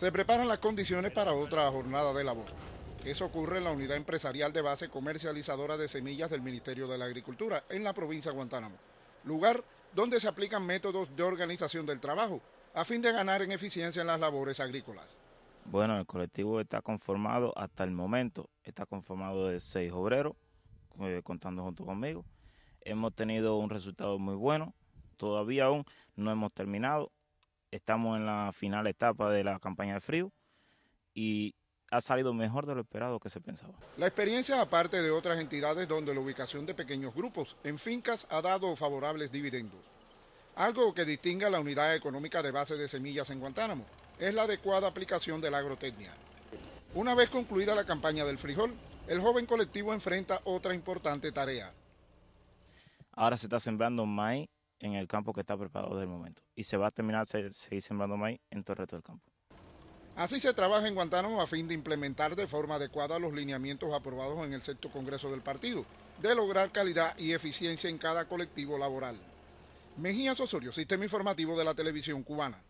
se preparan las condiciones para otra jornada de labor. Eso ocurre en la unidad empresarial de base comercializadora de semillas del Ministerio de la Agricultura en la provincia de Guantánamo, lugar donde se aplican métodos de organización del trabajo a fin de ganar en eficiencia en las labores agrícolas. Bueno, el colectivo está conformado hasta el momento, está conformado de seis obreros, eh, contando junto conmigo. Hemos tenido un resultado muy bueno, todavía aún no hemos terminado, Estamos en la final etapa de la campaña de frío y ha salido mejor de lo esperado que se pensaba. La experiencia, aparte de otras entidades donde la ubicación de pequeños grupos en fincas ha dado favorables dividendos. Algo que distingue a la unidad económica de base de semillas en Guantánamo es la adecuada aplicación de la agrotecnia. Una vez concluida la campaña del frijol, el joven colectivo enfrenta otra importante tarea. Ahora se está sembrando maíz en el campo que está preparado del momento. Y se va a terminar se, seguir sembrando maíz en todo el resto del campo. Así se trabaja en Guantánamo a fin de implementar de forma adecuada los lineamientos aprobados en el sexto Congreso del Partido, de lograr calidad y eficiencia en cada colectivo laboral. Mejía Osorio, Sistema Informativo de la Televisión Cubana.